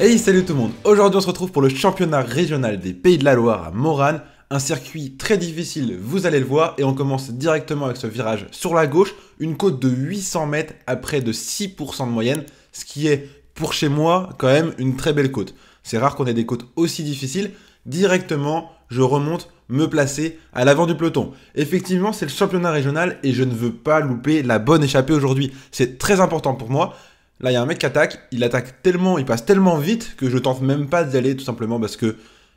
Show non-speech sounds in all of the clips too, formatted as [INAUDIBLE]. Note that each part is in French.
Hey salut tout le monde, aujourd'hui on se retrouve pour le championnat régional des Pays de la Loire à Morane, un circuit très difficile, vous allez le voir, et on commence directement avec ce virage sur la gauche, une côte de 800 mètres à près de 6% de moyenne, ce qui est pour chez moi quand même une très belle côte. C'est rare qu'on ait des côtes aussi difficiles, directement je remonte me placer à l'avant du peloton. Effectivement, c'est le championnat régional et je ne veux pas louper la bonne échappée aujourd'hui. C'est très important pour moi Là, il y a un mec qui attaque, il attaque tellement, il passe tellement vite que je tente même pas d'y aller tout simplement parce que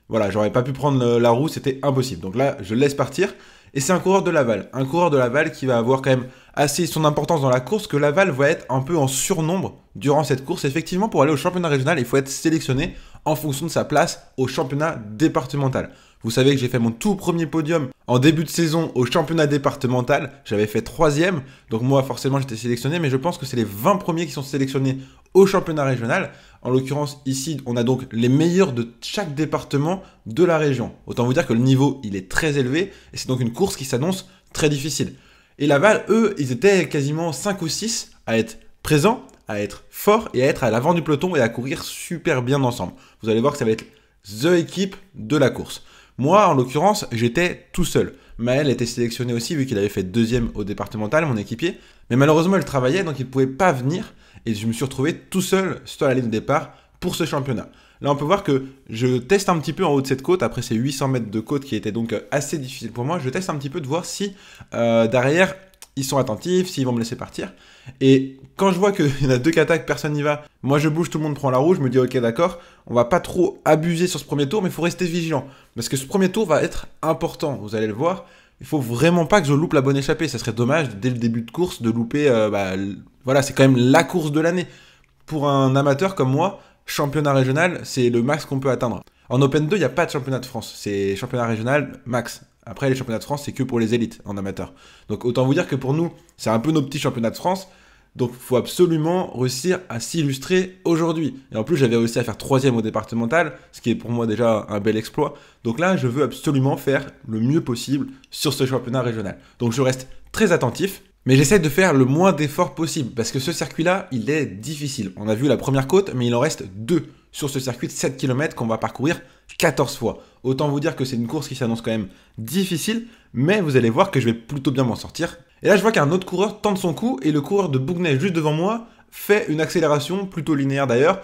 voilà, j'aurais pas pu prendre euh, la roue, c'était impossible. Donc là, je laisse partir. Et c'est un coureur de Laval. Un coureur de Laval qui va avoir quand même assez son importance dans la course, que Laval va être un peu en surnombre durant cette course. Effectivement, pour aller au championnat régional, il faut être sélectionné en fonction de sa place au championnat départemental. Vous savez que j'ai fait mon tout premier podium en début de saison au championnat départemental. J'avais fait troisième, donc moi forcément j'étais sélectionné, mais je pense que c'est les 20 premiers qui sont sélectionnés au championnat régional. En l'occurrence ici, on a donc les meilleurs de chaque département de la région. Autant vous dire que le niveau il est très élevé et c'est donc une course qui s'annonce très difficile. Et Laval, eux, ils étaient quasiment 5 ou 6 à être présents, à être forts et à être à l'avant du peloton et à courir super bien ensemble. Vous allez voir que ça va être the équipe de la course. Moi, en l'occurrence, j'étais tout seul. Maël était sélectionné aussi vu qu'il avait fait deuxième au départemental, mon équipier. Mais malheureusement, elle travaillait, donc il ne pouvait pas venir. Et je me suis retrouvé tout seul sur la ligne de départ pour ce championnat. Là, on peut voir que je teste un petit peu en haut de cette côte, après ces 800 mètres de côte qui étaient donc assez difficiles pour moi, je teste un petit peu de voir si euh, derrière ils sont attentifs, s'ils vont me laisser partir. Et quand je vois qu'il [LAUGHS] y en a deux qui attaquent, personne n'y va, moi je bouge, tout le monde prend la roue, je me dis ok d'accord, on va pas trop abuser sur ce premier tour, mais il faut rester vigilant. Parce que ce premier tour va être important, vous allez le voir. Il faut vraiment pas que je loupe la bonne échappée, ça serait dommage dès le début de course de louper, euh, bah, voilà, c'est quand même la course de l'année. Pour un amateur comme moi, championnat régional, c'est le max qu'on peut atteindre. En Open 2, il n'y a pas de championnat de France, c'est championnat régional max. Après, les championnats de France, c'est que pour les élites en amateur. Donc autant vous dire que pour nous, c'est un peu nos petits championnats de France. Donc il faut absolument réussir à s'illustrer aujourd'hui. Et en plus, j'avais réussi à faire troisième au départemental, ce qui est pour moi déjà un bel exploit. Donc là, je veux absolument faire le mieux possible sur ce championnat régional. Donc je reste très attentif. Mais j'essaie de faire le moins d'efforts possible parce que ce circuit-là, il est difficile. On a vu la première côte, mais il en reste deux sur ce circuit de 7 km qu'on va parcourir 14 fois. Autant vous dire que c'est une course qui s'annonce quand même difficile, mais vous allez voir que je vais plutôt bien m'en sortir. Et là, je vois qu'un autre coureur tente son coup, et le coureur de Bougnay juste devant moi fait une accélération, plutôt linéaire d'ailleurs.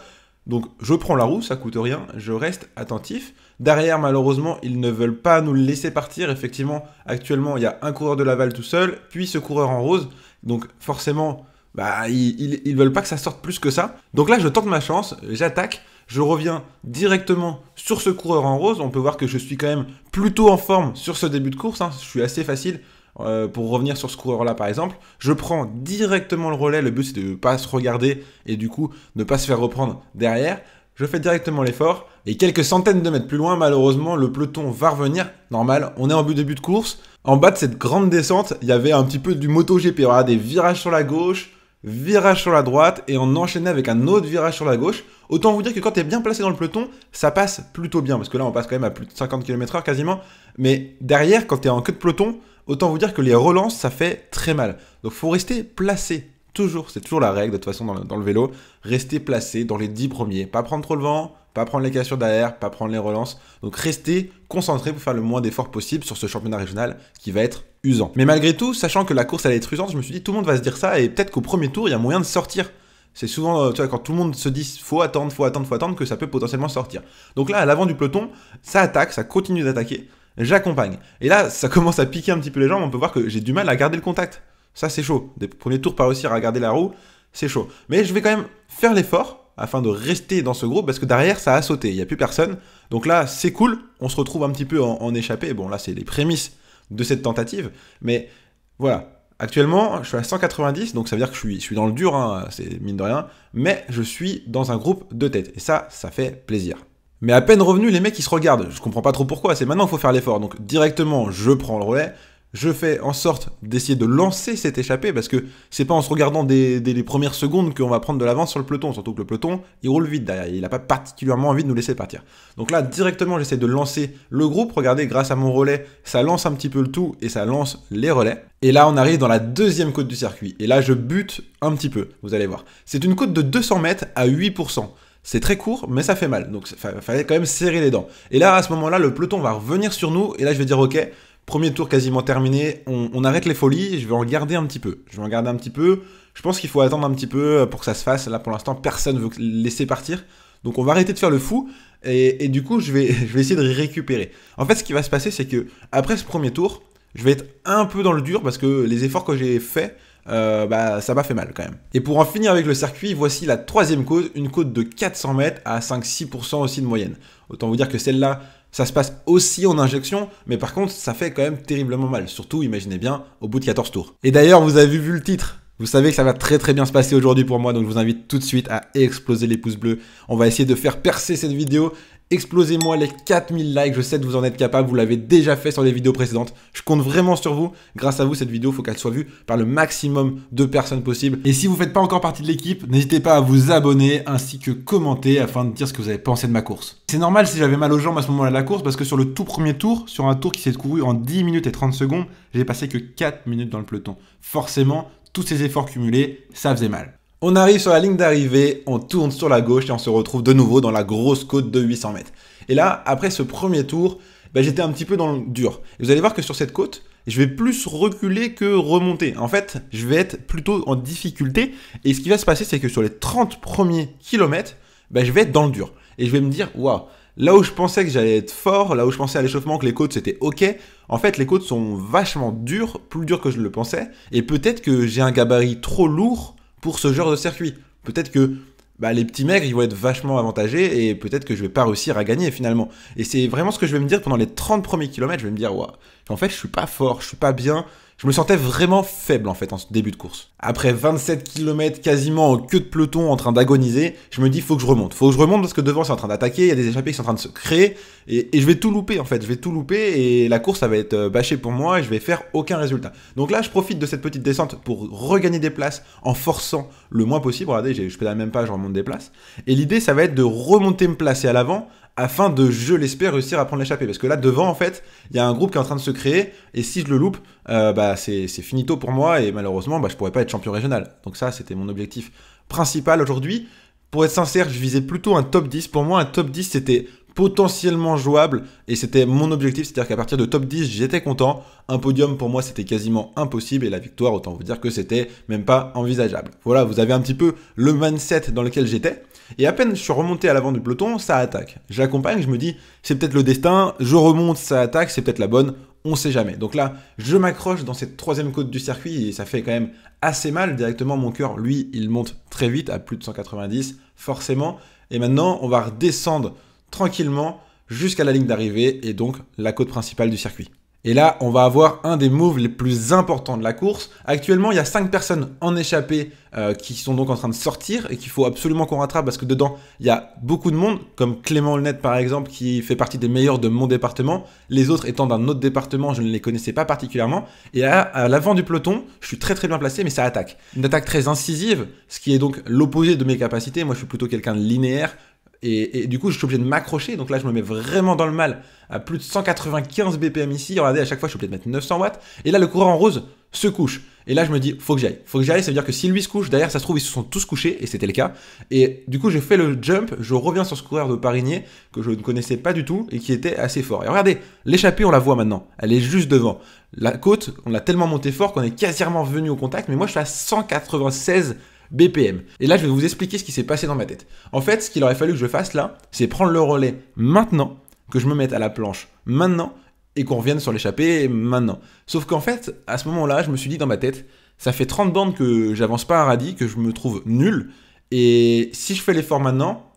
Donc je prends la roue, ça coûte rien, je reste attentif. Derrière, malheureusement, ils ne veulent pas nous laisser partir. Effectivement, actuellement, il y a un coureur de Laval tout seul, puis ce coureur en rose. Donc forcément, bah, ils, ne veulent pas que ça sorte plus que ça. Donc là, je tente ma chance, j'attaque je reviens directement sur ce coureur en rose. On peut voir que je suis quand même plutôt en forme sur ce début de course. Hein. Je suis assez facile. Euh, pour revenir sur ce coureur-là par exemple, je prends directement le relais, le but c'est de ne pas se regarder et du coup ne pas se faire reprendre derrière, je fais directement l'effort et quelques centaines de mètres plus loin malheureusement le peloton va revenir, normal, on est en but début de course, en bas de cette grande descente il y avait un petit peu du moto GP, a des virages sur la gauche, virage sur la droite et on enchaînait avec un autre virage sur la gauche. Autant vous dire que quand tu es bien placé dans le peloton, ça passe plutôt bien, parce que là on passe quand même à plus de 50 km/h quasiment. Mais derrière, quand tu es en queue de peloton, autant vous dire que les relances, ça fait très mal. Donc faut rester placé. Toujours, c'est toujours la règle de toute façon dans le, vélo, rester placé dans les 10 premiers, pas prendre trop le vent, pas prendre les cassures d'air pas prendre les relances. Donc rester concentré pour faire le moins d'efforts possible sur ce championnat régional qui va être usant. Mais malgré tout, sachant que la course allait être usante, je me suis dit tout le monde va se dire ça et peut-être qu'au premier tour, il y a moyen de sortir. C'est souvent, euh, quand tout le monde se dit faut attendre, faut attendre, faut attendre, que ça peut potentiellement sortir. Donc là, à l'avant du peloton, ça attaque, ça continue d'attaquer, j'accompagne. Et là, ça [LAUGHS] commence à piquer un petit peu les jambes, on peut voir que j'ai du mal à garder le contact. Ça, c'est chaud. Des premiers tours, pas réussir à garder la roue, c'est chaud. Mais je vais quand même faire l'effort afin de rester dans ce groupe parce que derrière ça a sauté, il n'y a plus personne. Donc là, c'est cool, on se retrouve un petit peu en, en échappé. Bon, là, c'est les prémices de cette tentative. Mais voilà, actuellement, je suis à 190, donc ça veut dire que je suis, je suis dans le dur, hein, c'est mine de rien, mais je suis dans un groupe de tête. Et ça, ça fait plaisir. Mais à peine revenu, les mecs ils se regardent. Je comprends pas trop pourquoi. C'est maintenant qu'il faut faire l'effort. Donc directement, je prends le relais je fais en sorte d'essayer de lancer cette échappée parce que c'est pas en se regardant des les premières secondes qu'on va prendre de l'avance sur le peloton, surtout que le peloton il roule vite derrière, il n'a pas particulièrement envie de nous laisser partir. Donc là directement j'essaie de lancer le groupe, regardez grâce à mon relais ça lance un petit peu le tout et ça lance les relais. Et là on arrive dans la deuxième côte du circuit et là je bute un petit peu, vous allez voir. C'est une côte de 200 mètres à 8%. C'est très court, mais ça fait mal. Donc, il fallait quand même serrer les dents. Et là, à ce moment-là, le peloton va revenir sur nous. Et là, je vais dire, OK, Premier tour quasiment terminé, on, arrête les folies, je vais en garder un petit peu. Je vais en garder un petit peu. Je pense qu'il faut attendre un petit peu euh, pour que ça se fasse. Là pour l'instant, personne ne veut laisser partir. Donc on va arrêter de faire le fou et, du coup je vais, [LAUGHS] je vais essayer de récupérer. En fait ce qui va se passer c'est que après ce premier tour, je vais être un peu dans le dur parce que les efforts que j'ai faits, euh, bah, ça m'a fait mal quand même. Et pour en finir avec le circuit, voici la troisième côte, une côte de 400 mètres à 5-6% aussi de moyenne. Autant vous dire que celle-là, ça se passe aussi en injection, mais par contre, ça fait quand même terriblement mal. Surtout, imaginez bien, au bout de 14 tours. Et d'ailleurs, vous avez vu le titre. Vous savez que ça va très très bien se passer aujourd'hui pour moi, donc je vous invite tout de suite à exploser les pouces bleus. On va essayer de faire percer cette vidéo Explosez-moi les 4000 likes, je sais que vous en êtes capable, vous l'avez déjà fait sur les vidéos précédentes. Je compte vraiment sur vous. Grâce à vous, cette vidéo, il faut qu'elle soit vue par le maximum de personnes possible. Et si vous ne faites pas encore partie de l'équipe, n'hésitez pas à vous abonner ainsi que commenter afin de dire ce que vous avez pensé de ma course. C'est normal si j'avais mal aux jambes à ce moment-là de la course parce que sur le tout premier tour, sur un tour qui s'est couru en 10 minutes et 30 secondes, j'ai passé que 4 minutes dans le peloton. Forcément, tous ces efforts cumulés, ça faisait mal. On arrive sur la ligne d'arrivée, on tourne sur la gauche et on se retrouve de nouveau dans la grosse côte de 800 mètres. Et là, après ce premier tour, bah, j'étais un petit peu dans le dur. Et vous allez voir que sur cette côte, je vais plus reculer que remonter. En fait, je vais être plutôt en difficulté. Et ce qui va se passer, c'est que sur les 30 premiers kilomètres, bah, je vais être dans le dur. Et je vais me dire, waouh, là où je pensais que j'allais être fort, là où je pensais à l'échauffement, que les côtes c'était ok, en fait les côtes sont vachement dures, plus dures que je le pensais. Et peut-être que j'ai un gabarit trop lourd pour ce genre de circuit. Peut-être que bah, les petits maigres, ils vont être vachement avantagés et peut-être que je vais pas réussir à gagner finalement. Et c'est vraiment ce que je vais me dire pendant les 30 premiers kilomètres. Je vais me dire, ouais, en fait, je suis pas fort, je suis pas bien, je me sentais vraiment faible en fait en ce début de course. Après 27 km quasiment en queue de peloton en train d'agoniser, je me dis faut que je remonte. Faut que je remonte parce que devant c'est en train d'attaquer, il y a des échappées qui sont en train de se créer et, je vais tout louper en fait. Je vais tout louper et la course ça va être euh, bâchée pour moi et je vais faire aucun résultat. Donc là je profite de cette petite descente pour regagner des places en forçant le moins possible. Regardez, je pédale même pas, je remonte des places. Et l'idée ça va être de remonter me placer à l'avant afin de, je l'espère, réussir à prendre l'échappée. Parce que là, devant, en fait, il y a un groupe qui est en train de se créer, et si je le loupe, euh, bah, c'est finito pour moi, et malheureusement, bah, je pourrais pas être champion régional. Donc ça, c'était mon objectif principal aujourd'hui. Pour être sincère, je visais plutôt un top 10. Pour moi, un top 10, c'était potentiellement jouable, et c'était mon objectif, c'est-à-dire qu'à partir de top 10, j'étais content. Un podium, pour moi, c'était quasiment impossible, et la victoire, autant vous dire que c'était même pas envisageable. Voilà, vous avez un petit peu le mindset dans lequel j'étais. Et à peine je suis remonté à l'avant du peloton, ça attaque. J'accompagne, je me dis, c'est peut-être le destin, je remonte, ça attaque, c'est peut-être la bonne, on sait jamais. Donc là, je m'accroche dans cette troisième côte du circuit et ça fait quand même assez mal directement. Mon cœur, lui, il monte très vite à plus de 190, forcément. Et maintenant, on va redescendre tranquillement jusqu'à la ligne d'arrivée et donc la côte principale du circuit. Et là, on va avoir un des moves les plus importants de la course. Actuellement, il y a 5 personnes en échappée euh, qui sont donc en train de sortir et qu'il faut absolument qu'on rattrape parce que dedans, il y a beaucoup de monde, comme Clément Olnette par exemple, qui fait partie des meilleurs de mon département. Les autres étant d'un autre département, je ne les connaissais pas particulièrement. Et à, à l'avant du peloton, je suis très très bien placé, mais ça attaque. Une attaque très incisive, ce qui est donc l'opposé de mes capacités. Moi, je suis plutôt quelqu'un de linéaire. Et, du coup, je suis obligé de m'accrocher. Donc là, je me mets vraiment dans le mal à plus de 195 BPM ici. Regardez, à chaque fois, je suis obligé de mettre 900 watts. Et là, le courant en rose se couche. Et là, je me dis, faut que j'aille. Faut que j'aille, ça veut dire que si lui se couche, derrière, ça se trouve, ils se sont tous couchés. Et c'était le cas. Et du coup, j'ai fait le jump. Je reviens sur ce coureur de Parigné que je ne connaissais pas du tout et qui était assez fort. Et regardez, l'échappée, on la voit maintenant. Elle est juste devant. La côte, on l'a tellement monté fort qu'on est quasiment venu au contact. Mais moi, je suis à 196 BPM. Et là, je vais vous expliquer ce qui s'est passé dans ma tête. En fait, ce qu'il aurait fallu que je fasse là, c'est prendre le relais maintenant, que je me mette à la planche maintenant, et qu'on revienne sur l'échappée maintenant. Sauf qu'en fait, à ce moment-là, je me suis dit dans ma tête, ça fait 30 bandes que j'avance pas à radis, que je me trouve nul, et si je fais l'effort maintenant,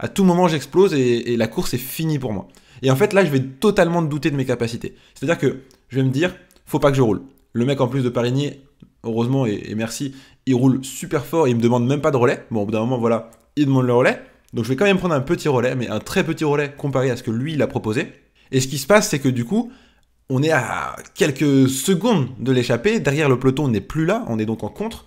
à tout moment j'explose et, la course est finie pour moi. Et en fait là je vais totalement douter de mes capacités. C'est-à-dire que je vais me dire, faut pas que je roule. Le mec en plus de Parigny heureusement et, merci, il roule super fort, il me demande même pas de relais. Bon, au bout d'un moment, voilà, il demande le relais. Donc je vais quand même prendre un petit relais, mais un très petit relais comparé à ce que lui, il a proposé. Et ce qui se passe, c'est que du coup, on est à quelques secondes de l'échapper. Derrière, le peloton n'est plus là, on est donc en contre.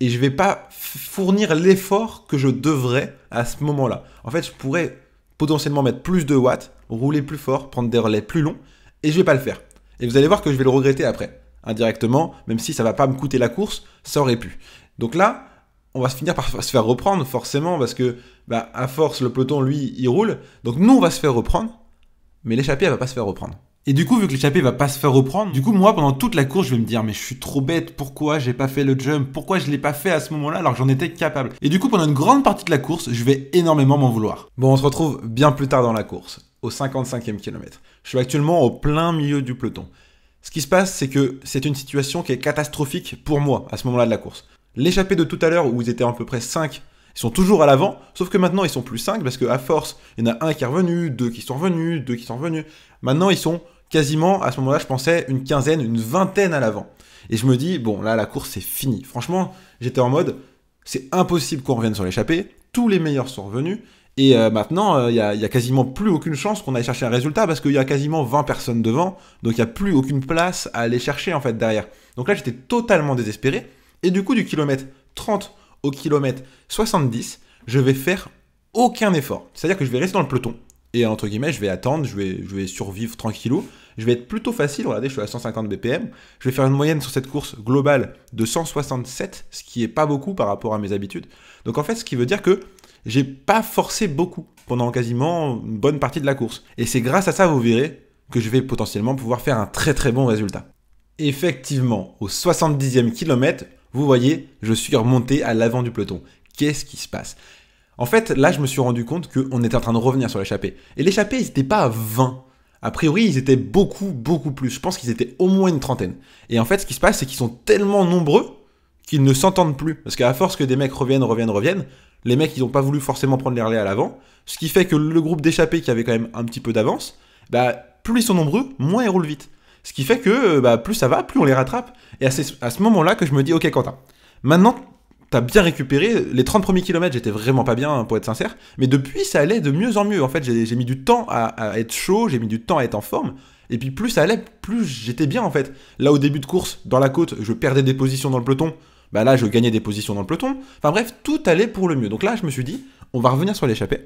Et je vais pas fournir l'effort que je devrais à ce moment-là. En fait, je pourrais potentiellement mettre plus de watts, rouler plus fort, prendre des relais plus longs, et je vais pas le faire. Et vous allez voir que je vais le regretter après indirectement, même si ça va pas me coûter la course, ça aurait pu. Donc là, on va se finir par se faire reprendre forcément parce que bah, à force le peloton lui il roule. Donc nous on va se faire reprendre, mais l'échappée elle va pas se faire reprendre. Et du coup, vu que l'échappée va pas se faire reprendre, du coup, moi, pendant toute la course, je vais me dire, mais je suis trop bête, pourquoi j'ai pas fait le jump, pourquoi je l'ai pas fait à ce moment-là alors que j'en étais capable. Et du coup, pendant une grande partie de la course, je vais énormément m'en vouloir. Bon, on se retrouve bien plus tard dans la course, au 55e kilomètre. Je suis actuellement au plein milieu du peloton. Ce qui se passe, c'est que c'est une situation qui est catastrophique pour moi à ce moment-là de la course. L'échappée de tout à l'heure où ils étaient à peu près 5, ils sont toujours à l'avant, sauf que maintenant ils sont plus 5 parce que à force, il y en a un qui est revenu, deux qui sont revenus, deux qui sont revenus. Maintenant ils sont quasiment, à ce moment-là, je pensais une quinzaine, une vingtaine à l'avant. Et je me dis, bon là la course c'est fini. Franchement, j'étais en mode, c'est impossible qu'on revienne sur l'échappée, tous les meilleurs sont revenus, et euh, maintenant, euh, il n'y a, quasiment plus aucune chance qu'on aille chercher un résultat parce qu'il y a quasiment 20 personnes devant, donc il n'y a plus aucune place à aller chercher en fait derrière. Donc là, j'étais totalement désespéré. Et du coup, du kilomètre 30 au kilomètre 70, je vais faire aucun effort. C'est-à-dire que je vais rester dans le peloton et entre guillemets, je vais attendre, je vais, je vais survivre tranquillou je vais être plutôt facile. Regardez, je suis à 150 BPM. Je vais faire une moyenne sur cette course globale de 167, ce qui est pas beaucoup par rapport à mes habitudes. Donc en fait, ce qui veut dire que j'ai pas forcé beaucoup pendant quasiment une bonne partie de la course. Et c'est grâce à ça, vous verrez, que je vais potentiellement pouvoir faire un très très bon résultat. Effectivement, au 70e kilomètre, vous voyez, je suis remonté à l'avant du peloton. Qu'est-ce qui se passe En fait, là, je me suis rendu compte qu'on était en train de revenir sur l'échappée. Et l'échappée, n'était n'était pas à 20. A priori, ils étaient beaucoup, beaucoup plus. Je pense qu'ils étaient au moins une trentaine. Et en fait, ce qui se passe, c'est qu'ils sont tellement nombreux qu'ils ne s'entendent plus. Parce qu'à force que des mecs reviennent, reviennent, reviennent, les mecs, ils n'ont pas voulu forcément prendre les relais à l'avant. Ce qui fait que le groupe d'échappés, qui avait quand même un petit peu d'avance, bah, plus ils sont nombreux, moins ils roulent vite. Ce qui fait que euh, bah, plus ça va, plus on les rattrape. Et à, à ce moment-là que je me dis, ok Quentin, maintenant t'as bien récupéré. Les 30 premiers kilomètres, j'étais vraiment pas bien, pour être sincère. Mais depuis, ça allait de mieux en mieux. En fait, j'ai mis du temps à, à être chaud, j'ai mis du temps à être en forme. Et puis plus ça allait, plus j'étais bien en fait. Là, au début de course, dans la côte, je perdais des positions dans le peloton. Bah là, je gagnais des positions dans le peloton. Enfin bref, tout allait pour le mieux. Donc là, je me suis dit, on va revenir sur l'échappée.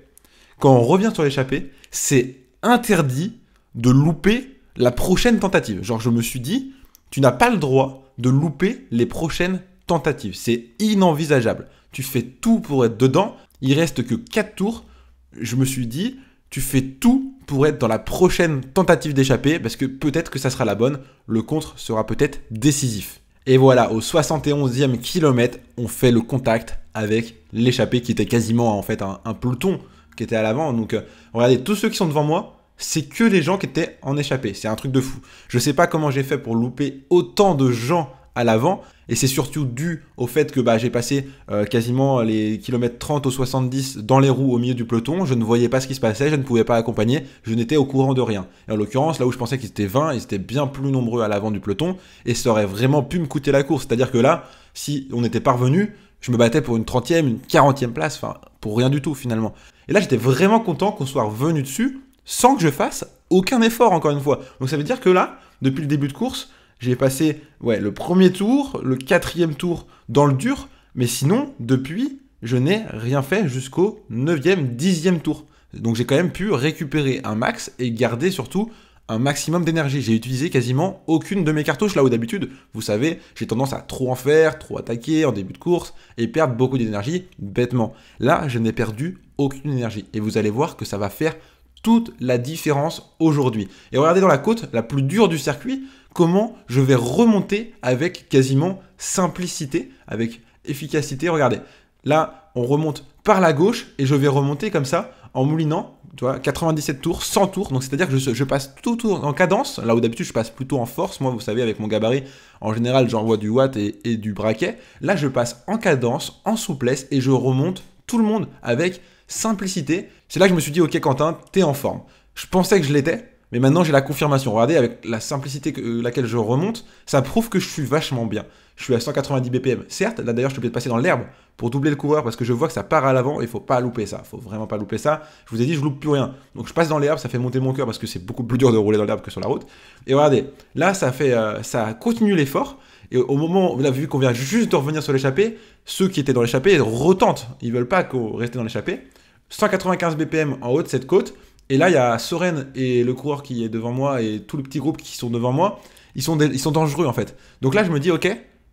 Quand on revient sur l'échappée, c'est interdit de louper la prochaine tentative. Genre, je me suis dit, tu n'as pas le droit de louper les prochaines tentative. C'est inenvisageable. Tu fais tout pour être dedans. Il reste que 4 tours. Je me suis dit, tu fais tout pour être dans la prochaine tentative d'échapper parce que peut-être que ça sera la bonne. Le contre sera peut-être décisif. Et voilà, au 71e kilomètre, on fait le contact avec l'échappée qui était quasiment en fait un, peloton qui était à l'avant. Donc euh, regardez, tous ceux qui sont devant moi, c'est que les gens qui étaient en échappée. C'est un truc de fou. Je sais pas comment j'ai fait pour louper autant de gens à l'avant. Et c'est surtout dû au fait que bah, j'ai passé euh, quasiment les kilomètres 30 ou 70 dans les roues au milieu du peloton. Je ne voyais pas ce qui se passait, je ne pouvais pas accompagner, je n'étais au courant de rien. Et en l'occurrence, là où je pensais qu'ils étaient 20, ils étaient bien plus nombreux à l'avant du peloton. Et ça aurait vraiment pu me coûter la course. C'est-à-dire que là, si on n'était pas revenu, je me battais pour une 30e, une 40e place, enfin, pour rien du tout finalement. Et là, j'étais vraiment content qu'on soit revenu dessus sans que je fasse aucun effort, encore une fois. Donc ça veut dire que là, depuis le début de course, j'ai passé ouais, le premier tour, le quatrième tour dans le dur, mais sinon, depuis, je n'ai rien fait jusqu'au 9e, 10e tour. Donc j'ai quand même pu récupérer un max et garder surtout un maximum d'énergie. J'ai utilisé quasiment aucune de mes cartouches là où d'habitude, vous savez, j'ai tendance à trop en faire, trop attaquer en début de course et perdre beaucoup d'énergie bêtement. Là, je n'ai perdu aucune énergie et vous allez voir que ça va faire toute la différence aujourd'hui. Et regardez dans la côte la plus dure du circuit, comment je vais remonter avec quasiment simplicité, avec efficacité. Regardez, là, on remonte par la gauche et je vais remonter comme ça en moulinant, tu vois, 97 tours, 100 tours. Donc c'est-à-dire que je, passe tout tour en cadence, là où d'habitude je passe plutôt en force. Moi, vous savez, avec mon gabarit, en général, j'envoie du watt et, du braquet. Là, je passe en cadence, en souplesse et je remonte tout le monde avec simplicité. C'est là que je me suis dit, ok Quentin, t'es en forme. Je pensais que je l'étais, mais maintenant, j'ai la confirmation. Regardez, avec la simplicité euh, laquelle je remonte, ça prouve que je suis vachement bien. Je suis à 190 BPM. Certes, là d'ailleurs, je suis obligé de passer dans l'herbe pour doubler le coureur parce que je vois que ça part à l'avant et il faut pas louper ça. Il faut vraiment pas louper ça. Je vous ai dit, je loupe plus rien. Donc je passe dans l'herbe, ça fait monter mon cœur parce que c'est beaucoup plus dur de rouler dans l'herbe que sur la route. Et regardez, là, ça, fait, euh, ça continue l'effort. Et au moment, là, vu qu'on vient juste de revenir sur l'échappée, ceux qui étaient dans l'échappée retentent. Ils veulent pas qu'on reste dans l'échappée. 195 BPM en haut de cette côte. Et là, mm. il y a Soren et le coureur qui est devant moi et tout le petit groupe qui sont devant moi. Ils sont, ils sont dangereux en fait. Donc là, je me dis, ok,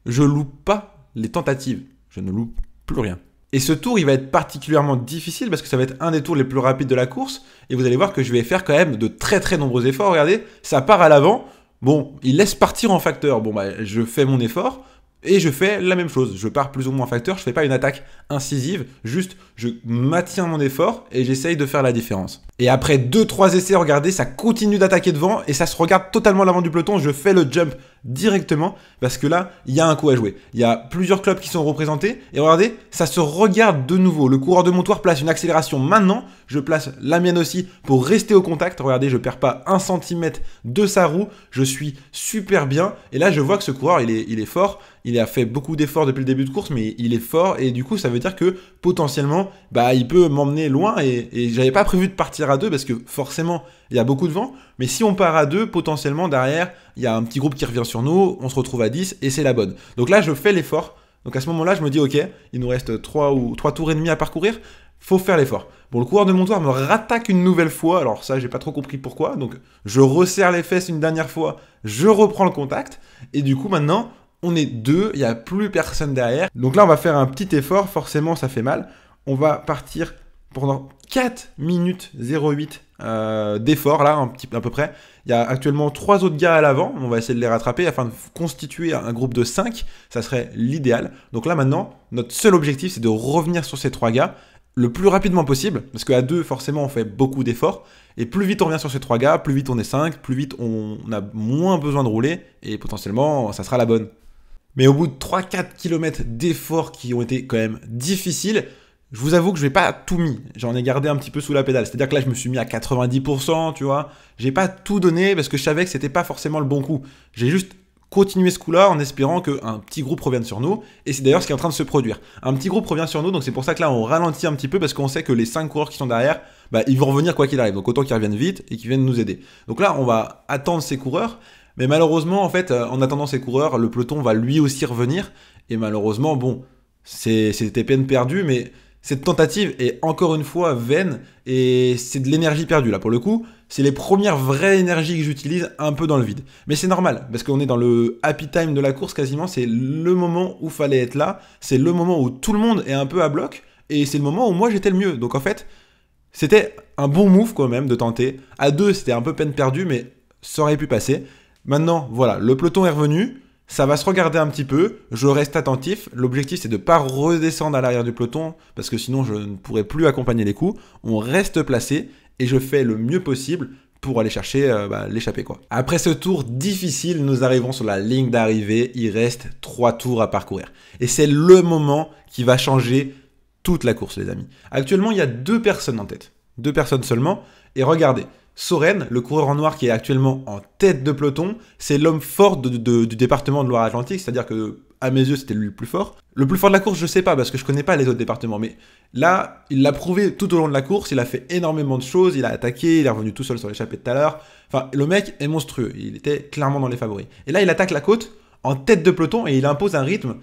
je loupe pas les tentatives. Je ne loupe plus rien. Et ce tour, il va être particulièrement difficile parce que ça va être un des tours les plus rapides de la course. Et vous allez voir que je vais faire quand même de très très nombreux efforts. Regardez, ça part à l'avant. Bon, il laisse partir en facteur. Bon, bah, je fais mon effort. Et je fais la même chose. Je pars plus ou moins facteur, je fais pas une attaque incisive, juste je maintiens mon effort et j'essaye de faire la différence. Et après 2-3 essais, regardez, ça continue d'attaquer devant et ça se regarde totalement l'avant du peloton. Je fais le jump directement parce que là, il y a un coup à jouer. Il y a plusieurs clubs qui sont représentés et regardez, ça se regarde de nouveau. Le coureur de montoir place une accélération maintenant je place la mienne aussi pour rester au contact. Regardez, je perds pas un centimètre de sa roue, je suis super bien. Et là, je vois que ce coureur, il est, il est fort. Il a fait beaucoup d'efforts depuis le début de course, mais il est fort. Et du coup, ça veut dire que potentiellement, bah, il peut m'emmener loin. Et, je n'avais pas prévu de partir à deux parce que forcément, il y a beaucoup de vent. Mais si on part à deux, potentiellement derrière, il y a un petit groupe qui revient sur nous. On se retrouve à 10 et c'est la bonne. Donc là, je fais l'effort. Donc à ce moment-là, je me dis, ok, il nous reste trois ou 3 tours et demi à parcourir, faut faire l'effort. Bon, le coureur de montoir me rattaque une nouvelle fois, alors ça, j'ai pas trop compris pourquoi, donc je resserre les fesses une dernière fois, je reprends le contact, et du coup, maintenant, on est deux, il n'y a plus personne derrière. Donc là, on va faire un petit effort, forcément, ça fait mal. On va partir pendant 4 minutes 08 euh, d'effort, là, un petit, à peu près. Il y a actuellement trois autres gars à l'avant, on va essayer de les rattraper afin de constituer un groupe de 5, ça serait l'idéal. Donc là, maintenant, notre seul objectif, c'est de revenir sur ces trois gars le plus rapidement possible, parce qu'à deux, forcément, on fait beaucoup d'efforts, et plus vite on revient sur ces trois gars, plus vite on est cinq, plus vite on a moins besoin de rouler, et potentiellement, ça sera la bonne. Mais au bout de 3-4 km d'efforts qui ont été quand même difficiles, je vous avoue que je n'ai pas tout mis. J'en ai gardé un petit peu sous la pédale. C'est-à-dire que là, je me suis mis à 90%, tu vois. J'ai pas tout donné parce que je savais que c'était pas forcément le bon coup. J'ai juste continuer ce coup-là en espérant qu'un petit groupe revienne sur nous. Et c'est d'ailleurs ce qui est en train de se produire. Un petit groupe revient sur nous, donc c'est pour ça que là on ralentit un petit peu parce qu'on sait que les cinq coureurs qui sont derrière, bah, ils vont revenir quoi qu'il arrive. Donc autant qu'ils reviennent vite et qu'ils viennent nous aider. Donc là on va attendre ces coureurs. Mais malheureusement, en fait, euh, en attendant ces coureurs, le peloton va lui aussi revenir. Et malheureusement, bon, c'était peine perdue, mais cette tentative est encore une fois vaine et c'est de l'énergie perdue là pour le coup. C'est les premières vraies énergies que j'utilise un peu dans le vide. Mais c'est normal, parce qu'on est dans le happy time de la course quasiment, c'est le moment où fallait être là, c'est le moment où tout le monde est un peu à bloc, et c'est le moment où moi j'étais le mieux. Donc en fait, c'était un bon move quand même de tenter. À deux, c'était un peu peine perdue, mais ça aurait pu passer. Maintenant, voilà, le peloton est revenu. Ça va se regarder un petit peu, je reste attentif. L'objectif c'est de ne pas redescendre à l'arrière du peloton parce que sinon je ne pourrais plus accompagner les coups. On reste placé et je fais le mieux possible pour aller chercher euh, bah, l'échappée quoi. Après ce tour difficile, nous arrivons sur la ligne d'arrivée, il reste trois tours à parcourir. Et c'est le moment qui va changer toute la course les amis. Actuellement, il y a deux personnes en tête. Deux personnes seulement. Et regardez, Soren, le coureur en noir qui est actuellement en tête de peloton, c'est l'homme fort du département de Loire-Atlantique, c'est-à-dire que à mes yeux, c'était lui le plus fort. Le plus fort de la course, je sais pas, parce que je connais pas les autres départements, mais là, il l'a prouvé tout au long de la course, il a fait énormément de choses, il a attaqué, il est revenu tout seul sur l'échappée de tout à l'heure. Enfin, le mec est monstrueux, il était clairement dans les favoris. Et là, il attaque la côte en tête de peloton et il impose un rythme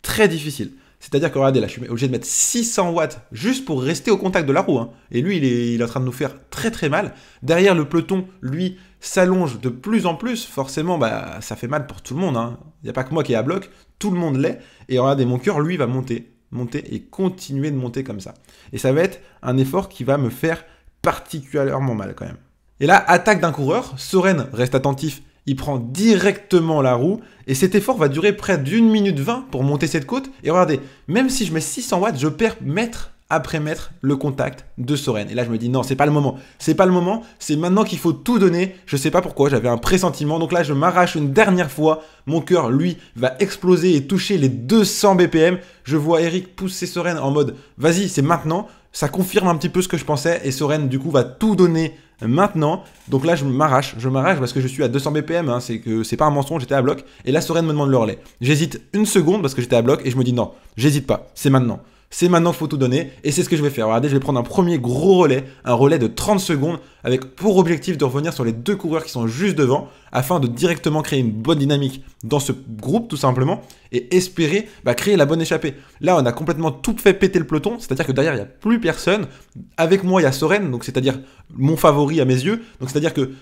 très difficile. C'est-à-dire que regardez, là, je suis obligé de mettre 600 watts juste pour rester au contact de la roue. Hein. Et lui, il est, il est en train de nous faire très très mal. Derrière le peloton, lui, s'allonge de plus en plus, forcément, bah, ça fait mal pour tout le monde. Il hein. n'y a pas que moi qui est à bloc, tout le monde l'est. Et regardez, mon cœur, lui, va monter, monter et continuer de monter comme ça. Et ça va être un effort qui va me faire particulièrement mal quand même. Et là, attaque d'un coureur, Soren reste attentif, il prend directement la roue, et cet effort va durer près d'une minute vingt pour monter cette côte. Et regardez, même si je mets 600 watts, je perds mètres après mettre le contact de Soren. Et là, je me dis non, c'est pas le moment. C'est pas le moment. C'est maintenant qu'il faut tout donner. Je sais pas pourquoi. J'avais un pressentiment. Donc là, je m'arrache une dernière fois. Mon cœur, lui, va exploser et toucher les 200 BPM. Je vois Eric pousser Soren en mode vas-y, c'est maintenant. Ça confirme un petit peu ce que je pensais. Et Soren, du coup, va tout donner maintenant. Donc là, je m'arrache, je m'arrache parce que je suis à 200 BPM, hein. c'est que c'est pas un mensonge, j'étais à bloc. Et là, Soren me demande le relais. J'hésite une seconde parce que j'étais à bloc et je me dis non, j'hésite pas, c'est maintenant c'est maintenant qu'il faut tout donner, et c'est ce que je vais faire. Regardez, je vais prendre un premier gros relais, un relais de 30 secondes, avec pour objectif de revenir sur les deux coureurs qui sont juste devant, afin de directement créer une bonne dynamique dans ce groupe, tout simplement, et espérer bah, créer la bonne échappée. Là, on a complètement tout fait péter le peloton, c'est-à-dire que derrière, il n'y a plus personne. Avec moi, il y a Soren, donc c'est-à-dire mon favori à mes yeux. Donc c'est-à-dire que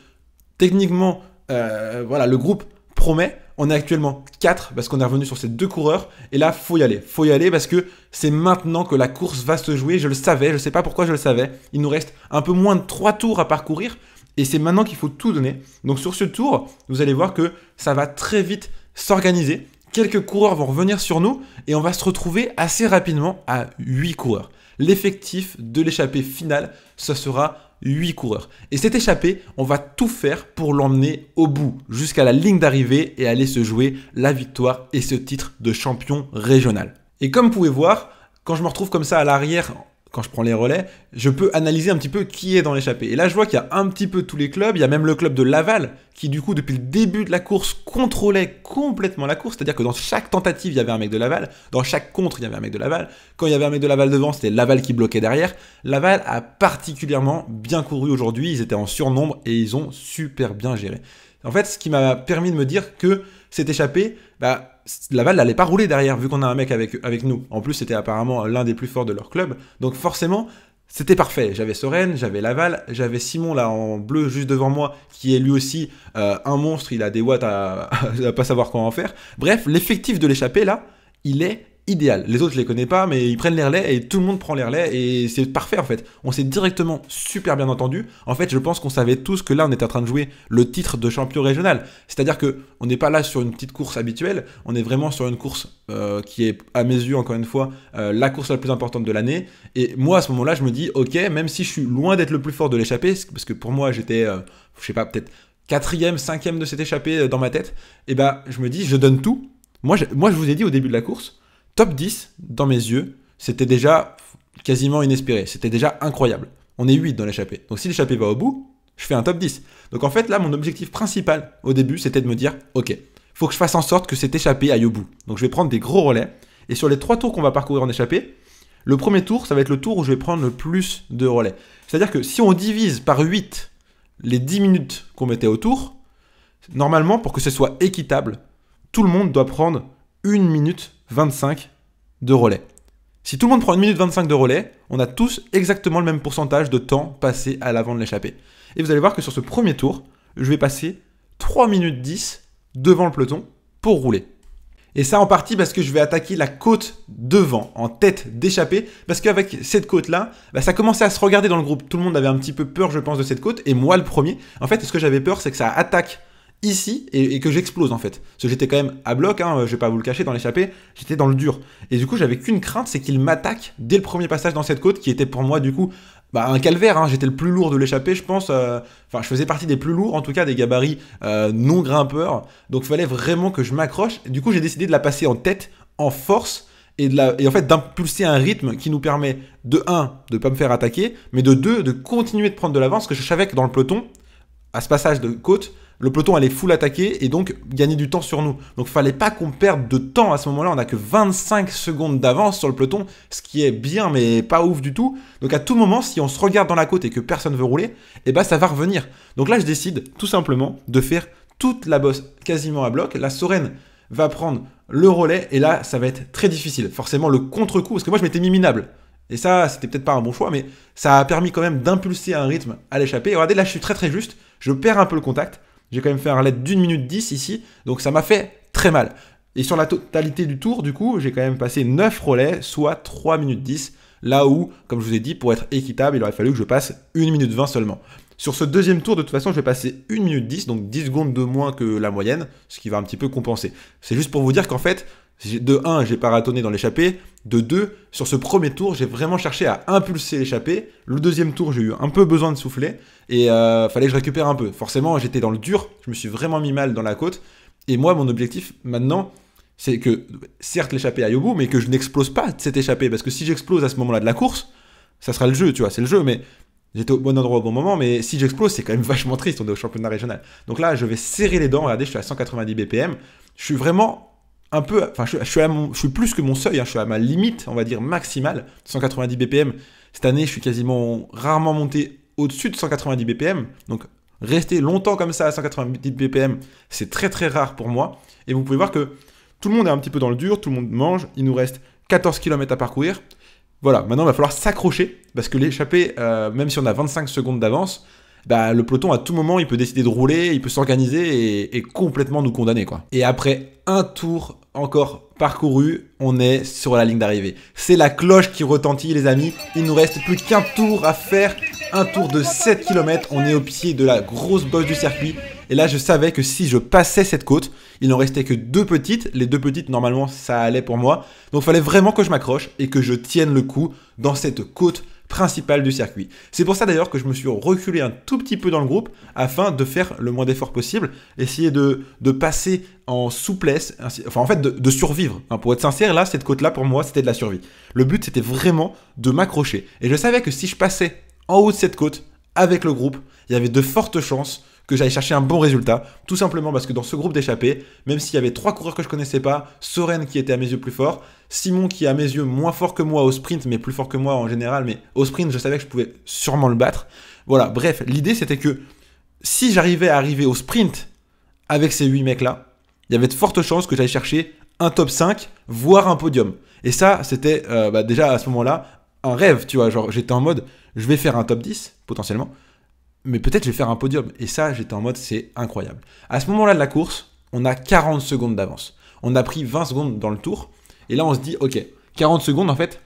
techniquement, euh, voilà, le groupe promet. On est actuellement 4 parce qu'on est revenu sur ces deux coureurs. Et là, faut y aller. Faut y aller parce que c'est maintenant que la course va se jouer. Je le savais, je ne sais pas pourquoi je le savais. Il nous reste un peu moins de 3 tours à parcourir. Et c'est maintenant qu'il faut tout donner. Donc sur ce tour, vous allez voir que ça va très vite s'organiser. Quelques coureurs vont revenir sur nous et on va se retrouver assez rapidement à 8 coureurs. L'effectif de l'échappée finale, ce sera 8 coureurs. Et cet échappé, on va tout faire pour l'emmener au bout, jusqu'à la ligne d'arrivée et aller se jouer la victoire et ce titre de champion régional. Et comme vous pouvez voir, quand je me retrouve comme ça à l'arrière quand je prends les relais, je peux analyser un petit peu qui est dans l'échappée. Et là, je vois qu'il y a un petit peu tous les clubs. Il y a même le club de Laval qui, du coup, depuis le début de la course, contrôlait complètement la course. C'est-à-dire que dans chaque tentative, il y avait un mec de Laval. Dans chaque contre, il y avait un mec de Laval. Quand il y avait un mec de Laval devant, c'était Laval qui bloquait derrière. Laval a particulièrement bien couru aujourd'hui. Ils étaient en surnombre et ils ont super bien géré. En fait, ce qui m'a permis de me dire que s'est échappé, bah, la n'allait pas rouler derrière, vu qu'on a un mec avec, avec nous. En plus, c'était apparemment l'un des plus forts de leur club. Donc forcément, c'était parfait. J'avais Soren, j'avais Laval, j'avais Simon là en bleu juste devant moi, qui est lui aussi euh, un monstre, il a des watts à, ne [LAUGHS] pas savoir quoi en faire. Bref, l'effectif de l'échappée là, il est idéal. Les autres, je les connais pas, mais ils prennent les relais et tout le monde prend les relais et c'est parfait en fait. On s'est directement super bien entendu. En fait, je pense qu'on savait tous que là, on était en train de jouer le titre de champion régional. C'est-à-dire que on n'est pas là sur une petite course habituelle, on est vraiment sur une course euh, qui est, à mes yeux, encore une fois, euh, la course la plus importante de l'année. Et moi, à ce moment-là, je me dis, ok, même si je suis loin d'être le plus fort de l'échappée, parce que pour moi, j'étais, euh, je sais pas, peut-être quatrième, cinquième de cette échappée dans ma tête, et eh ben, je me dis, je donne tout. Moi moi, je vous ai dit au début de la course, top 10, dans mes yeux, c'était déjà quasiment inespéré. C'était déjà incroyable. On est 8 dans l'échappée. Donc si l'échappée va au bout, je fais un top 10. Donc en fait, là, mon objectif principal au début, c'était de me dire, ok, faut que je fasse en sorte que cette échappée aille au bout. Donc je vais prendre des gros relais. Et sur les 3 tours qu'on va parcourir en échappée, le premier tour, ça va être le tour où je vais prendre le plus de relais. C'est-à-dire que si on divise par 8 les 10 minutes qu'on mettait au tour, normalement, pour que ce soit équitable, tout le monde doit prendre une minute 25 de relais. Si tout le monde prend une minute 25 de relais, on a tous exactement le même pourcentage de temps passé à l'avant de l'échappée. Et vous allez voir que sur ce premier tour, je vais passer 3 minutes 10 devant le peloton pour rouler. Et ça en partie parce que je vais attaquer la côte devant, en tête d'échappée, parce qu'avec cette côte-là, bah, ça commençait à se regarder dans le groupe. Tout le monde avait un petit peu peur, je pense, de cette côte, et moi le premier. En fait, ce que j'avais peur, c'est que ça attaque ici et, que j'explose en fait. Parce que j'étais quand même à bloc, hein, je vais pas vous le cacher, dans l'échappée, j'étais dans le dur. Et du coup, j'avais qu'une crainte, c'est qu'il m'attaque dès le premier passage dans cette côte qui était pour moi du coup bah, un calvaire. Hein. J'étais le plus lourd de l'échappée, je pense. Euh, enfin, je faisais partie des plus lourds, en tout cas des gabarits euh, non grimpeurs. Donc, il fallait vraiment que je m'accroche. Du coup, j'ai décidé de la passer en tête, en force. Et, de la, en fait d'impulser un rythme qui nous permet de 1 de pas me faire attaquer mais de 2 de continuer de prendre de l'avance parce que je savais que dans le peloton à ce passage de côte le peloton allait full attaquer et donc gagner du temps sur nous. Donc il fallait pas qu'on perde de temps à ce moment-là, on n'a que 25 secondes d'avance sur le peloton, ce qui est bien mais pas ouf du tout. Donc à tout moment, si on se regarde dans la côte et que personne veut rouler, eh ben ça va revenir. Donc là je décide tout simplement de faire toute la bosse quasiment à bloc. La Soren va prendre le relais et là ça va être très difficile. Forcément le contre-coup, parce que moi je m'étais mis minable. Et ça, c'était peut-être pas un bon choix, mais ça a permis quand même d'impulser un rythme à l'échappée. Regardez, là, je suis très très juste. Je perds un peu le contact. J'ai quand même fait un relais d'une minute 10 ici, donc ça m'a fait très mal. Et sur la totalité du tour, du coup, j'ai quand même passé 9 relais, soit 3 minutes 10, là où, comme je vous ai dit, pour être équitable, il aurait fallu que je passe 1 minute 20 seulement. Sur ce deuxième tour, de toute façon, je vais passer 1 minute 10, donc 10 secondes de moins que la moyenne, ce qui va un petit peu compenser. C'est juste pour vous dire qu'en fait, de 1, j'ai paratonné dans l'échappée. De 2, sur ce premier tour, j'ai vraiment cherché à impulser l'échappée. Le deuxième tour, j'ai eu un peu besoin de souffler et il euh, fallait que je récupère un peu. Forcément, j'étais dans le dur, je me suis vraiment mis mal dans la côte. Et moi, mon objectif maintenant, c'est que certes l'échappée aille au bout, mais que je n'explose pas cette échappée. Parce que si j'explose à ce moment-là de la course, ça sera le jeu, tu vois, c'est le jeu, mais j'étais au bon endroit au bon moment, mais si j'explose, c'est quand même [LAUGHS] vachement triste, on est au championnat régional. Donc là, je vais serrer les dents, regardez, je suis à 190 BPM, je suis vraiment un peu, enfin, je, suis plus que mon seuil, hein, je suis à ma limite, on va dire maximale, 190 BPM. Cette année, je suis quasiment rarement monté au-dessus de 190 BPM. Donc, rester longtemps comme ça à 190 BPM, c'est très très rare pour moi. Et vous pouvez voir que tout le monde est un petit peu dans le dur, tout le monde mange. Il nous reste 14 km à parcourir. Voilà, maintenant, il va falloir s'accrocher parce que l'échappée, euh, même si on a 25 secondes d'avance, bah, le peloton à tout moment il peut décider de rouler, il peut s'organiser et, complètement nous condamner quoi. Et après un tour encore parcouru, on est sur la ligne d'arrivée. C'est la cloche qui retentit les amis, il nous reste plus qu'un tour à faire, un tour de 7 km, on est au pied de la grosse bosse du circuit. Et là je savais que si je passais cette côte, il n'en restait que deux petites, les deux petites normalement ça allait pour moi, donc il fallait vraiment que je m'accroche et que je tienne le coup dans cette côte principal du circuit. C'est pour ça d'ailleurs que je me suis reculé un tout petit peu dans le groupe afin de faire le moins d'efforts possible, essayer de, passer en souplesse, enfin en fait de, survivre. Hein, pour être sincère, là, cette côte-là, pour moi, c'était de la survie. Le but, c'était vraiment de m'accrocher. Et je savais que si je passais en haut de cette côte avec le groupe, il y avait de fortes chances que j'allais chercher un bon résultat, tout simplement parce que dans ce groupe d'échappés, même s'il y avait trois coureurs que je connaissais pas, Soren qui était à mes yeux plus fort, Simon qui est à mes yeux moins fort que moi au sprint, mais plus fort que moi en général, mais au sprint je savais que je pouvais sûrement le battre. Voilà, bref, l'idée c'était que si j'arrivais à arriver au sprint avec ces huit mecs là, il y avait de fortes chances que j'aille chercher un top 5, voire un podium. Et ça, c'était euh, bah, déjà à ce moment-là un rêve, tu vois. Genre, j'étais en mode, je vais faire un top 10, potentiellement, mais peut-être je vais faire un podium. Et ça, j'étais en mode, c'est incroyable. À ce moment-là de la course, on a 40 secondes d'avance. On a pris 20 secondes dans le tour. Et là, on se dit, ok, 40 secondes, en fait,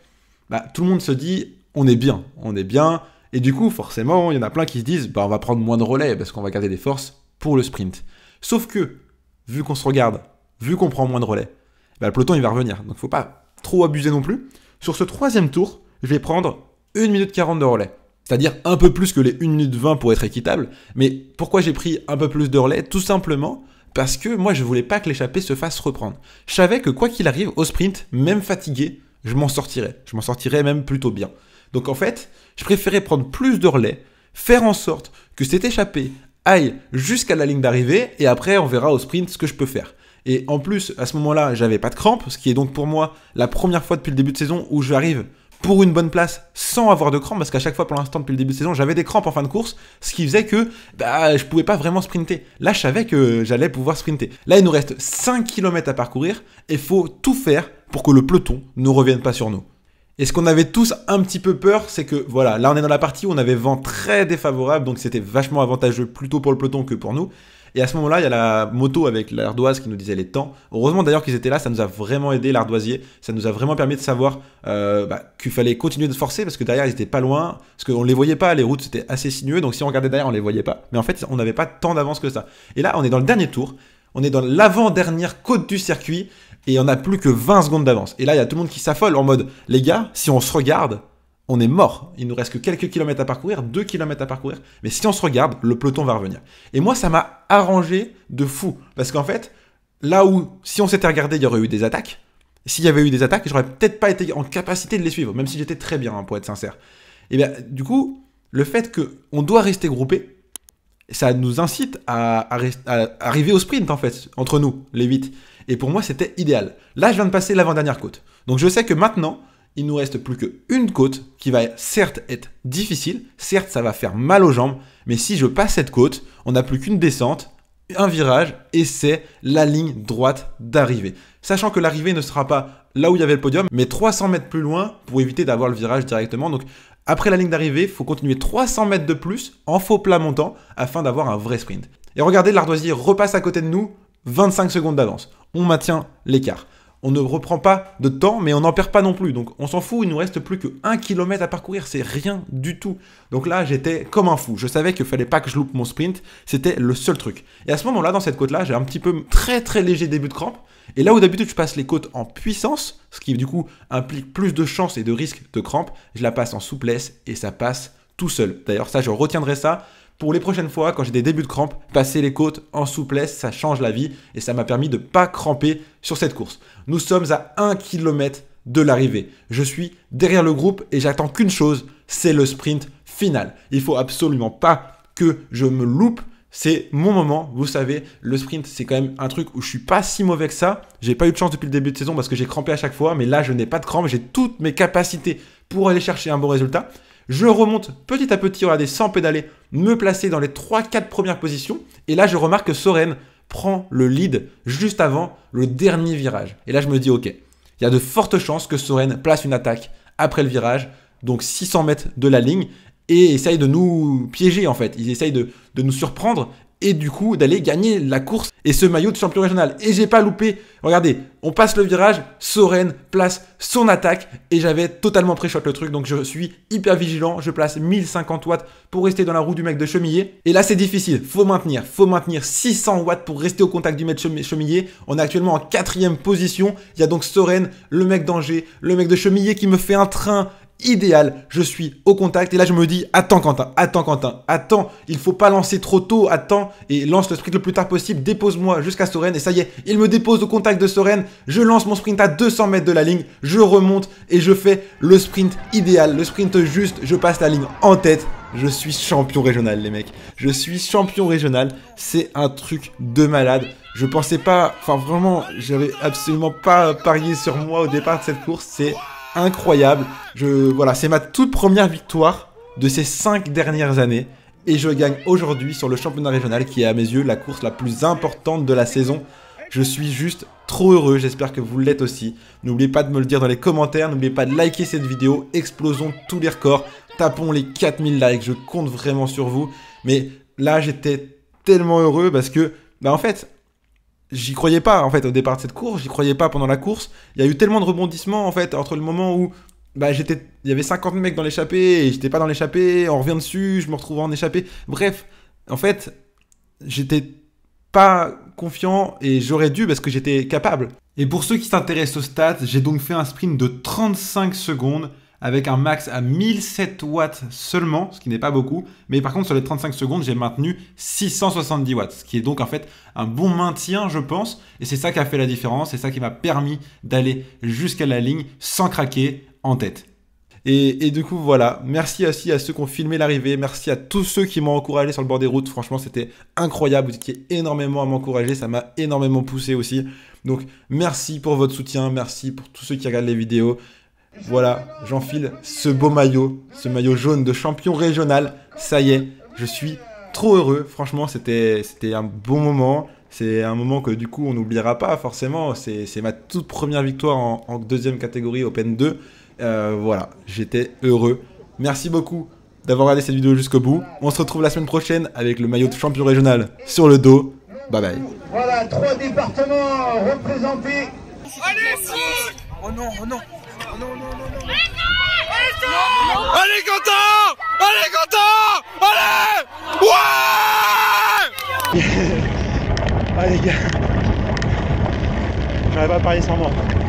bah, tout le monde se dit, on est bien, on est bien. Et du coup, forcément, il y en a plein qui se disent, bah, on va prendre moins de relais parce qu'on va garder des forces pour le sprint. Sauf que, vu qu'on se regarde, vu qu'on prend moins de relais, bah, le peloton, il va revenir. Donc, faut pas trop abuser non plus. Sur ce troisième tour, je vais prendre 1 minute 40 de relais c'est-à-dire un peu plus que les 1 minute 20 pour être équitable. Mais pourquoi j'ai pris un peu plus de relais Tout simplement parce que moi je voulais pas que l'échappée se fasse reprendre. Je savais que quoi qu'il arrive au sprint, même fatigué, je m'en sortirais. Je m'en sortirais même plutôt bien. Donc en fait, je préférais prendre plus de relais, faire en sorte que cette échappée aille jusqu'à la ligne d'arrivée et après on verra au sprint ce que je peux faire. Et en plus, à ce moment-là, j'avais pas de crampes, ce qui est donc pour moi la première fois depuis le début de saison où j'arrive pour une bonne place sans avoir de crampes, parce qu'à chaque fois pour l'instant depuis le début de saison, j'avais des crampes en fin de course, ce qui faisait que bah, je pouvais pas vraiment sprinter. Là, je savais que j'allais pouvoir sprinter. Là, il nous reste 5 km à parcourir et faut tout faire pour que le peloton ne revienne pas sur nous. Et ce qu'on avait tous un petit peu peur, c'est que voilà, là on est dans la partie où on avait vent très défavorable, donc c'était vachement avantageux plutôt pour le peloton que pour nous. Et à ce moment-là, il y a la moto avec l'ardoise qui nous disait les temps. Heureusement d'ailleurs qu'ils étaient là, ça nous a vraiment aidé l'ardoisier. Ça nous a vraiment permis de savoir euh, bah, qu'il fallait continuer de forcer parce que derrière ils étaient pas loin. Parce qu'on les voyait pas, les routes c'était assez sinueux. Donc si on regardait derrière, on les voyait pas. Mais en fait, on n'avait pas tant d'avance que ça. Et là, on est dans le dernier tour. On est dans l'avant-dernière côte du circuit et on n'a plus que 20 secondes d'avance. Et là, il y a tout le monde qui s'affole en mode, les gars, si on se regarde, on est mort. Il nous reste que quelques kilomètres à parcourir, deux kilomètres à parcourir. Mais si on se regarde, le peloton va revenir. Et moi, ça m'a arrangé de fou. Parce qu'en fait, là où, si on s'était regardé, il y aurait eu des attaques. S'il y avait eu des attaques, j'aurais peut-être pas été en capacité de les suivre, même si j'étais très bien, hein, pour être sincère. Et eh bien, du coup, le fait qu'on doit rester groupé, ça nous incite à, arriver au sprint, en fait, entre nous, les 8. Et pour moi, c'était idéal. Là, je viens de passer l'avant-dernière côte. Donc, je sais que maintenant, il nous reste plus qu'une côte qui va certes être difficile, certes ça va faire mal aux jambes, mais si je passe cette côte, on n'a plus qu'une descente, un virage, et c'est la ligne droite d'arrivée. Sachant que l'arrivée ne sera pas là où il y avait le podium, mais 300 mètres plus loin pour éviter d'avoir le virage directement. Donc après la ligne d'arrivée, il faut continuer 300 mètres de plus en faux plat montant afin d'avoir un vrai sprint. Et regardez, l'ardoisier repasse à côté de nous, 25 secondes d'avance. On maintient l'écart on ne reprend pas de temps, mais on n'en perd pas non plus. Donc on s'en fout, il nous reste plus que 1 km à parcourir, c'est rien du tout. Donc là, j'étais comme un fou. Je savais qu'il fallait pas que je loupe mon sprint, c'était le seul truc. Et à ce moment-là, dans cette côte-là, j'ai un petit peu très très léger début de crampe. Et là où d'habitude je passe les côtes en puissance, ce qui du coup implique plus de chances et de risques de crampe, je la passe en souplesse et ça passe tout seul. D'ailleurs, ça, je retiendrai ça pour les prochaines fois, quand j'ai des débuts de crampes, passer les côtes en souplesse, ça change la vie et ça m'a permis de ne pas cramper sur cette course. Nous sommes à 1 km de l'arrivée. Je suis derrière le groupe et j'attends qu'une chose, c'est le sprint final. Il faut absolument pas que je me loupe. C'est mon moment, vous savez, le sprint c'est quand même un truc où je suis pas si mauvais que ça. J'ai pas eu de chance depuis le début de saison parce que j'ai crampé à chaque fois, mais là je n'ai pas de crampes. j'ai toutes mes capacités pour aller chercher un bon résultat. Je remonte petit à petit, des sans pédaler, me placer dans les 3-4 premières positions. Et là, je remarque que Soren prend le lead juste avant le dernier virage. Et là, je me dis, ok, il y a de fortes chances que Soren place une attaque après le virage, donc 600 mètres de la ligne, et essaye de nous piéger en fait. Il essaye de, de nous surprendre et du coup d'aller gagner la course et ce maillot de champion régional. Et j'ai pas loupé, regardez, on passe le virage, Soren place son attaque et j'avais totalement pré-shot le truc donc je suis hyper vigilant, je place 1050 watts pour rester dans la roue du mec de chemillé. Et là c'est difficile, faut maintenir, faut maintenir 600 watts pour rester au contact du mec de chemillé. On est actuellement en quatrième position, il y a donc Soren, le mec d'Angers, le mec de chemillé qui me fait un train idéal. Je suis au contact et là je me dis attends Quentin, attends Quentin, attends, il faut pas lancer trop tôt, attends et lance le sprint le plus tard possible, dépose-moi jusqu'à Soren et ça y est, il me dépose au contact de Soren, je lance mon sprint à 200 mètres de la ligne, je remonte et je fais le sprint idéal, le sprint juste, je passe la ligne en tête. Je suis champion régional les mecs, je suis champion régional, c'est un truc de malade. Je pensais pas, enfin vraiment, j'avais absolument pas parié sur moi au départ de cette course, c'est incroyable. Je, voilà, c'est ma toute première victoire de ces cinq dernières années. Et je gagne aujourd'hui sur le championnat régional qui est à mes yeux la course la plus importante de la saison. Je suis juste trop heureux, j'espère que vous l'êtes aussi. N'oubliez pas de me le dire dans les commentaires, n'oubliez pas de liker cette vidéo, explosons tous les records, tapons les 4000 likes, je compte vraiment sur vous. Mais là j'étais tellement heureux parce que, bah en fait, j'y croyais pas en fait au départ de cette course, j'y croyais pas pendant la course. Il y a eu tellement de rebondissements en fait entre le moment où bah, j'étais, il y avait 50 mecs dans l'échappée et j'étais pas dans l'échappée, on revient dessus, je me retrouve en échappée. Bref, en fait, j'étais pas confiant et j'aurais dû parce que j'étais capable. Et pour ceux qui s'intéressent aux stats, j'ai donc fait un sprint de 35 secondes avec un max à 1007 watts seulement, ce qui n'est pas beaucoup. Mais par contre, sur les 35 secondes, j'ai maintenu 670 watts, ce qui est donc en fait un bon maintien, je pense. Et c'est ça qui a fait la différence, c'est ça qui m'a permis d'aller jusqu'à la ligne sans craquer en tête. Et, du coup, voilà. Merci aussi à ceux qui ont filmé l'arrivée. Merci à tous ceux qui m'ont encouragé sur le bord des routes. Franchement, c'était incroyable. Vous est énormément à m'encourager. Ça m'a énormément poussé aussi. Donc, merci pour votre soutien. Merci pour tous ceux qui regardent les vidéos. Voilà, j'enfile ce beau maillot, ce maillot jaune de champion régional. Ça y est, je suis trop heureux. Franchement, c'était un bon moment. C'est un moment que du coup, on n'oubliera pas forcément. C'est ma toute première victoire en, deuxième catégorie Open 2. Euh, voilà, j'étais heureux. Merci beaucoup d'avoir regardé cette vidéo jusqu'au bout. On se retrouve la semaine prochaine avec le maillot de champion régional sur le dos. Bye bye. Voilà, trois départements représentés. Allez, oh non, oh non non, non, Allez, Quentin Allez, Quentin Allez Ouais [LAUGHS] Allez les gars. J'aurais pas à parler sans moi.